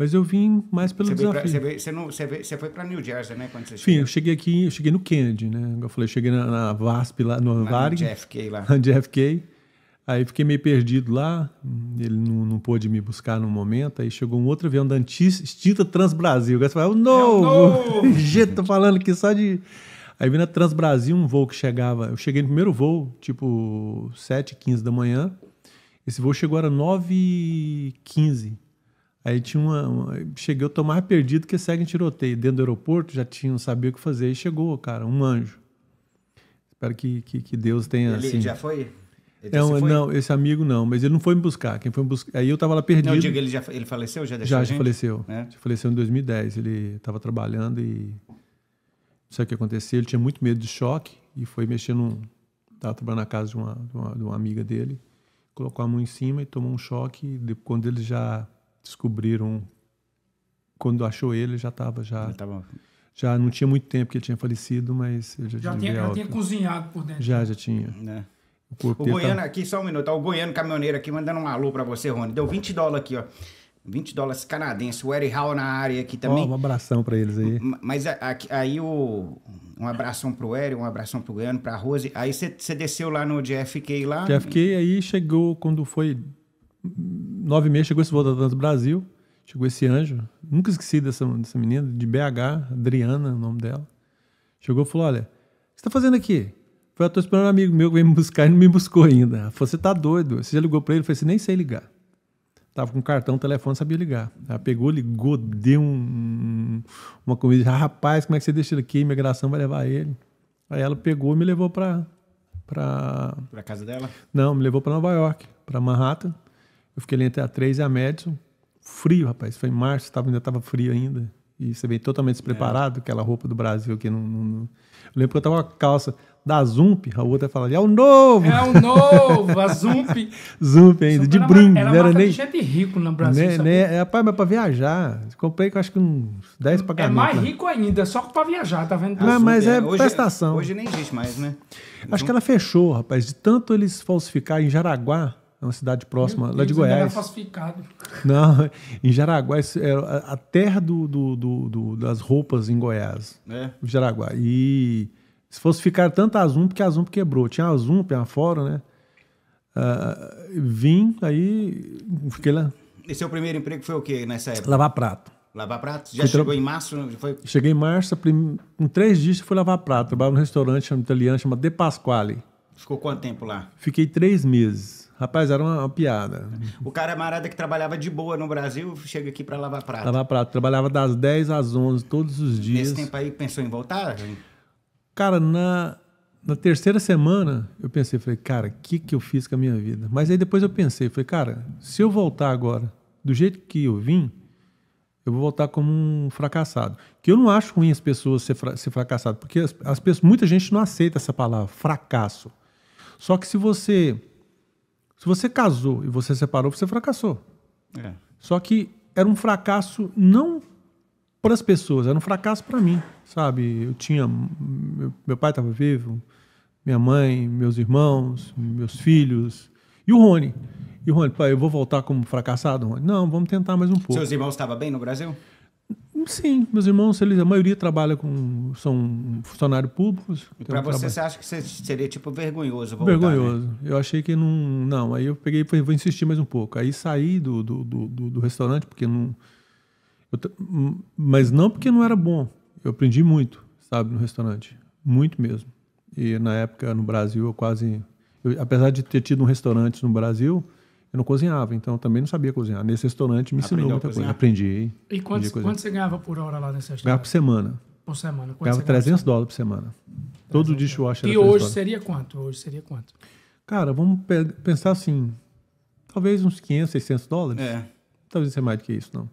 Mas eu vim mais pelo você desafio. Pra, você, veio, você, não, você, veio, você foi para New Jersey, né? Quando você chegou. Sim, eu cheguei aqui, eu cheguei no Kennedy, né? Eu falei, eu cheguei na, na VASP lá, no lá Varg. Na JFK lá. Na JFK. Aí fiquei meio perdido lá, ele não, não pôde me buscar no momento. Aí chegou um outro avião da extinta Transbrasil. Você fala, é é novo! É Jeito, tô falando aqui só de. Aí vim na Transbrasil, um voo que chegava. Eu cheguei no primeiro voo, tipo 7, 15 da manhã. Esse voo chegou era 9 15 Aí tinha uma, uma cheguei a tomar perdido que segue em tiroteio. Dentro do aeroporto já tinha, não sabia o que fazer. E chegou, cara, um anjo. Espero que, que, que Deus tenha ele assim. já foi? Ele é foi? Não, esse amigo não, mas ele não foi me buscar. Quem foi me buscar? Aí eu estava lá perdido. Não, eu digo, ele já ele faleceu? Já deixou Já, já faleceu. É. Já faleceu em 2010. Ele estava trabalhando e. Não sei o que aconteceu. Ele tinha muito medo de choque e foi mexer num. Estava trabalhando na casa de uma, de uma, de uma amiga dele. Colocou a mão em cima e tomou um choque. E quando ele já descobriram quando achou ele já estava já já, já não tinha muito tempo que ele tinha falecido, mas ele já, já tinha, já tinha cozinhado por dentro. Já já tinha. Né? O, corpo o tá- goiano aqui só um minuto, o goiano caminhoneiro aqui mandando um alô para você, Rony. Deu 20 dólares aqui, ó. 20 dólares canadense, o Eric Hall na área aqui também. Oh, um abração para eles aí. Mas a, a, aí o. Um abração pro Eric, um abração pro Goiano, pra Rose. Aí você desceu lá no JFK lá. JFK aí chegou quando foi nove meses chegou esse voo da Brasil, chegou esse anjo. Nunca esqueci dessa, dessa menina, de BH, Adriana, o nome dela. Chegou e falou: Olha, o que você está fazendo aqui? Falei, eu tô esperando um amigo meu que veio me buscar e não me buscou ainda. Falei: você está doido? Você já ligou para ele? Eu falei assim, nem sei ligar. Tava com cartão, telefone, sabia ligar. Ela pegou, ligou, deu um, uma comida. Ah, rapaz, como é que você deixa ele aqui? Imigração vai levar ele. Aí ela pegou e me levou para para para casa dela? Não, me levou para Nova York, para Manhattan. Eu fiquei ali entre a 3 e a Madison. Frio, rapaz. Foi em março, tava, ainda estava frio ainda. E você vem totalmente é. despreparado, é. aquela roupa do Brasil aqui. não, não, Eu lembro que eu tava com a calça da Zump, a outra falava, é o novo! É o novo, a Zump! Zump ainda, Zump de brinde. Era, era nem, gente rico no Brasil, né, né, é, rapaz, mas para viajar, comprei, acho que uns 10 caramba. É mais rico ainda, só para viajar, tá vendo? Não, ah, mas é, é hoje, é- prestação. Hoje nem existe mais, né? Acho que ela fechou, rapaz, de tanto eles falsificar em Jaraguá, é uma cidade próxima Meu lá Deus, de Goiás. Era falsificado. Não, em Jaraguá, é a terra do, do, do, das roupas em Goiás. É. Jaraguá. E se fosse ficar tanto a Zump que a Zump quebrou. Tinha a Zump lá fora, né? Uh, vim, aí fiquei lá. E seu primeiro emprego foi o quê nessa época? Lavar prato. Lavar prato? Já chegou em março? Foi... Cheguei em março, prim... em três dias fui lavar prato. Trabalhava num restaurante italiano chamado De Pasquale. Ficou quanto tempo lá? Fiquei três meses. Rapaz, era uma, uma piada. O cara é marada que trabalhava de boa no Brasil chega aqui para lavar prato. Lavar prato. Trabalhava das 10 às 11 todos os dias. Nesse tempo aí pensou em voltar? Cara, na, na terceira semana eu pensei, falei, cara, o que, que eu fiz com a minha vida? Mas aí depois eu pensei, falei, cara, se eu voltar agora do jeito que eu vim, eu vou voltar como um fracassado. Que eu não acho ruim as pessoas ser, fra ser fracassado, porque as, as pessoas, muita gente não aceita essa palavra, fracasso. Só que se você se você casou e você separou, você fracassou. É. Só que era um fracasso não para as pessoas, era um fracasso para mim, sabe? Eu tinha meu, meu pai estava vivo, minha mãe, meus irmãos, meus filhos e o Rony. E o Rony, pai, eu vou voltar como fracassado, Rony? Não, vamos tentar mais um pouco. Seus irmãos estavam bem no Brasil? Sim, meus irmãos, eles, a maioria trabalha com. são funcionários públicos. E para você, você acha que você seria tipo vergonhoso voltar, Vergonhoso. Né? Eu achei que não. Não, aí eu peguei falei, vou insistir mais um pouco. Aí saí do, do, do, do, do restaurante, porque não. Eu, mas não porque não era bom. Eu aprendi muito, sabe, no restaurante. Muito mesmo. E na época, no Brasil, eu quase. Eu, apesar de ter tido um restaurante no Brasil eu não cozinhava, então eu também não sabia cozinhar. Nesse restaurante me ensinou muita coisa. Aprendi. E quanto, quanto você ganhava por hora lá nesse restaurante? Ganhava por semana. Por semana. Quanto ganhava 300 dólares por semana. Todo 300 dishwasher E hoje dólares. seria quanto? Hoje seria quanto? Cara, vamos pensar assim, talvez uns 500, 600 dólares. É. Talvez seja mais do que isso, não.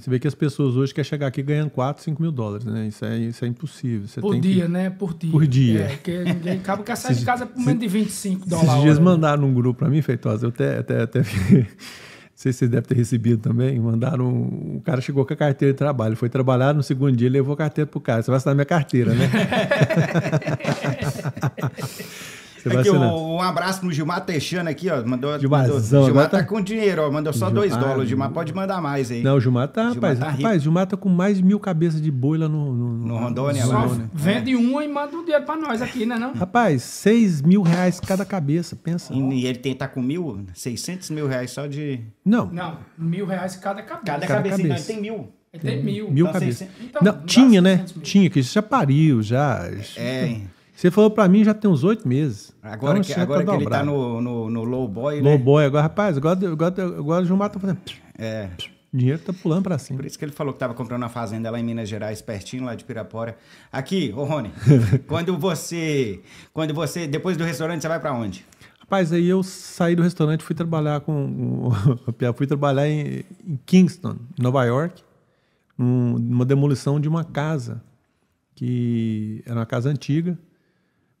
Você vê né? que as pessoas hoje querem chegar aqui ganhando 4, 5 mil dólares, né? Isso é, isso é impossível. Você por dia, que... né? Por dia. Por dia. É, porque ninguém acaba que sai de casa por menos de 25 dólares. Esses dias hora. mandaram um grupo para mim, Feitosa, eu até, até, até vi... Não sei se vocês devem ter recebido também. Mandaram. Um, o cara chegou com a carteira de trabalho, foi trabalhar no segundo dia, levou a carteira pro cara. Você vai assinar minha carteira, né? Aqui, um, abraço no Gilmar Teixano aqui, ó. Mandou, Gilmarzão, mandou, Gilmar tá... tá com dinheiro, ó. Mandou só Gilmar, dois dólares. Gilmar pode mandar mais aí. Não, o Gilmar tá, Gilmar rapaz. Tá rapaz, Gilmar tá com mais de mil cabeças de boi lá no... No, no Rondônia, lá. Né? Vende é. e manda um dinheiro pra nós aqui, né não? Rapaz, seis mil reais cada cabeça, pensa. E, e ele tem, tá com mil, seiscentos mil reais só de... Não. Não, mil reais cada cabeça. Cada, cada cabeça, cabeça. Não, tem mil. Ele tem mil. Mil tá cabeças. Então, não, tinha, né? Mil. Tinha, que já pariu, já... É, você falou para mim já tem uns oito meses. Agora então, que, agora tá que ele tá no, no, no low boy, né? Low boy. Agora, rapaz, agora, agora, João o Gilmar tá fazendo... É. O dinheiro tá pulando para cima. Por isso que ele falou que tava comprando uma fazenda lá em Minas Gerais, pertinho lá de Pirapora. Aqui, ô Rony, quando você... Quando você... Depois do restaurante, você vai para onde? Rapaz, aí eu saí do restaurante, fui trabalhar com. fui trabalhar em, Kingston, Nova York, numa demolição de uma casa, que era uma casa antiga,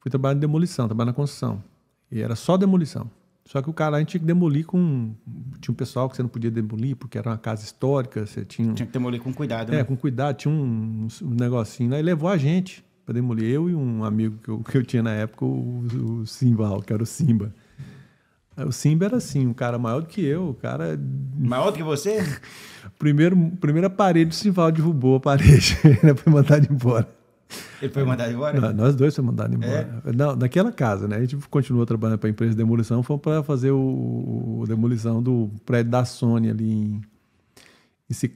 fui trabalhar em demolição, trabalhar na construção. E era só demolição. Só que o cara a gente tinha que demolir com. Tinha um pessoal que você não podia demolir, porque era uma casa histórica, você tinha. Tinha que demolir com cuidado, É, né? com cuidado, tinha um, um negocinho. Aí levou a gente para demolir. Eu e um amigo que eu, que eu tinha na época, o, o Simbal, que era o Simba. O Simba era assim, um cara maior do que eu, o cara. Maior do que você? primeiro, primeira parede, o Simval derrubou a parede, né, Ele foi mandar embora. Ele foi mandado embora? Não, nós dois fomos mandados é? embora. É? Não, naquela casa, né? A gente continuou trabalhando para a empresa de demolição, foi para fazer o, o, demolição do prédio da Sony ali em, em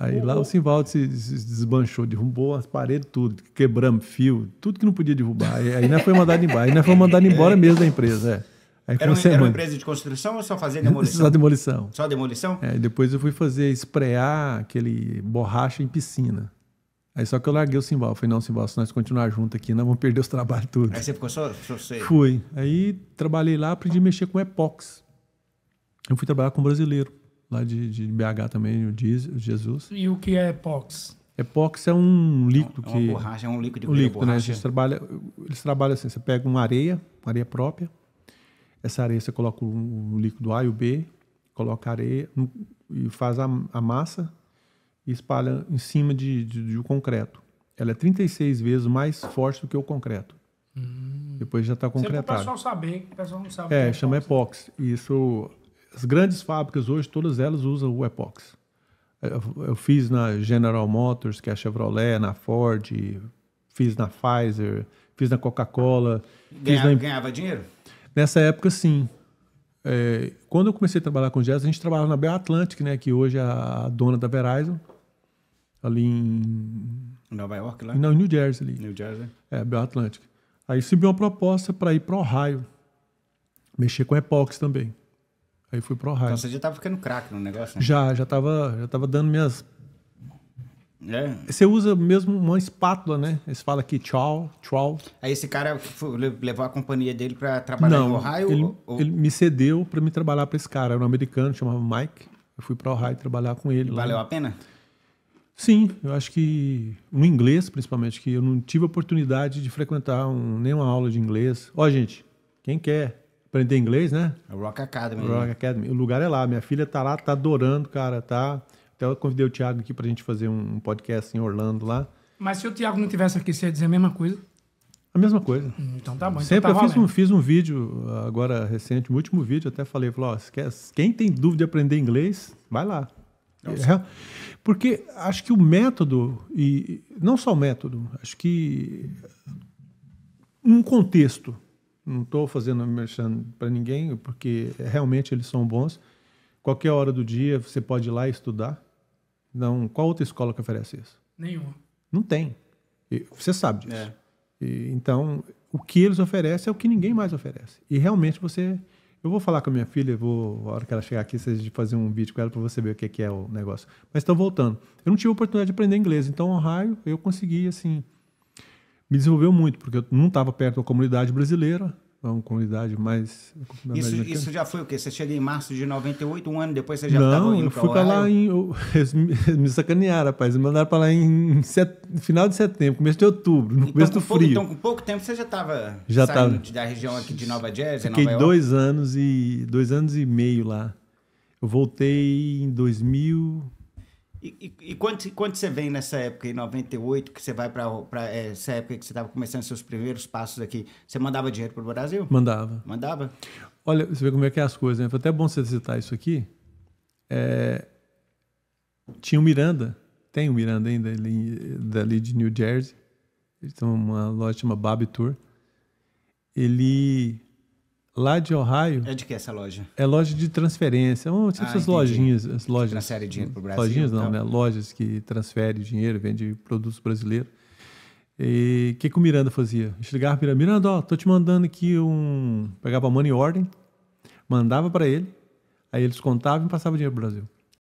Aí o, lá o Simvaldo se, se desbanchou, derrubou as paredes, tudo, quebramos fio, tudo que não podia derrubar. Aí, nós foi mandado embora. Aí nós foi mandado embora mesmo da empresa, é. Aí, era, um, era uma empresa de construção ou só fazia demolição? só demolição. Só demolição? É, depois eu fui fazer, esprear aquele borracha em piscina. Aí só que eu larguei o Simbal. Falei, não, Simbal, se nós continuar junto aqui, nós vamos perder os trabalhos tudo. Aí você ficou só, só você? Fui. Aí trabalhei lá, aprendi a mexer com Epox. Eu fui trabalhar com um brasileiro, lá de, de BH também, o Jesus. E o que é Epox? Epox é um líquido é uma que... borracha, é um líquido de um líquido, né? borracha. né? eles trabalham assim, você pega uma areia, uma areia própria, essa areia você coloca o um líquido A e o B, coloca a areia e faz a, a massa, e espalha em cima de, de, de um concreto. Ela é 36 vezes mais forte do que o concreto. Hum. Depois já está é concretado. Para o pessoal saber, o pessoal não sabe. É, é chama epóxi. epóxi. Isso, as grandes fábricas hoje, todas elas usam o epóxi. Eu, eu fiz na General Motors, que é a Chevrolet, na Ford, fiz na Pfizer, fiz na Coca-Cola. Ganhava, na... ganhava dinheiro? Nessa época, sim. É, quando eu comecei a trabalhar com jazz, a gente trabalhava na Bell Atlantic, né, que hoje é a dona da Verizon ali em. Nova York, lá? Não, em New Jersey. Ali. New Jersey. É, Belo Atlântico. Aí subiu uma proposta para ir para Ohio, mexer com epox também. Aí fui para Ohio. Então você já estava ficando craque no negócio, né? Já, já estava já tava dando minhas. É. Você usa mesmo uma espátula, né? Você fala aqui tchau, tchau. Aí esse cara levou a companhia dele para trabalhar Não, em Ohio? Ele, ou... ele me cedeu para me trabalhar para esse cara. Era um americano, chamava Mike. Eu fui para Ohio trabalhar com ele. Valeu lá. a pena? Sim, eu acho que no inglês, principalmente, que eu não tive oportunidade de frequentar um, nenhuma aula de inglês. Ó, gente, quem quer aprender inglês, né? A Rock Academy. Rock né? Academy. O lugar é lá. Minha filha tá lá, tá adorando, cara, tá. Até eu convidei o Thiago aqui pra gente fazer um podcast em Orlando lá. Mas se o Thiago não tivesse aqui, você ia dizer a mesma coisa? A mesma coisa. Hum, então tá bom. Então Sempre então tá eu fiz um, fiz um vídeo ah, agora recente, um último vídeo, até falei, falou, ó, quem tem dúvida de aprender inglês, vai lá. É, porque acho que o método, e não só o método, acho que um contexto, não estou fazendo mexendo para ninguém, porque realmente eles são bons. Qualquer hora do dia você pode ir lá estudar. Não, qual outra escola que oferece isso? Nenhuma. Não tem. Você sabe disso. É. E, então, o que eles oferecem é o que ninguém mais oferece. E realmente você eu vou falar com a minha filha, vou, a hora que ela chegar aqui, de fazer um vídeo com ela para você ver o que, é, é o negócio. Mas estou voltando. Eu não tive a oportunidade de aprender inglês, então, raio, eu consegui, assim, me desenvolveu muito, porque eu não estava perto da comunidade brasileira, é uma comunidade mais. isso, isso já foi o quê? Você chega em março de 98, um ano depois você já estava indo para lá? Não, fui para lá em. Eu, eles me sacanearam, rapaz. Me mandaram para lá em set, final de setembro, começo de outubro, no então, começo do pouco, frio. então, com pouco tempo você já estava já saindo tava, da região aqui de Nova Jersey, Fiquei Nova dois York. anos e dois anos e meio lá. Eu voltei em 2000. E, quando, quando você vem nessa época, em 98, que você vai para essa época que você estava começando seus primeiros passos aqui, você mandava dinheiro para o Brasil? Mandava. Mandava? Olha, você vê como é que é as coisas, né? Foi até bom você citar isso aqui. É... Tinha o Miranda, tem o Miranda ainda, ali, dali de New Jersey. Eles têm uma loja chamada Babi Tour. Ele lá de Ohio. É de que essa loja? É loja de transferência. Oh, essas ah, entendi. lojinhas. As lojas, transfere dinheiro para o Brasil. Lojinhas não, então. né? Lojas que transferem dinheiro, vende produtos brasileiros. E o que, que o Miranda fazia? A gente ligava para Miranda, Miranda, ó, tô te mandando aqui um. Pegava money ordem, mandava para ele, aí eles contavam e passavam dinheiro para o Brasil.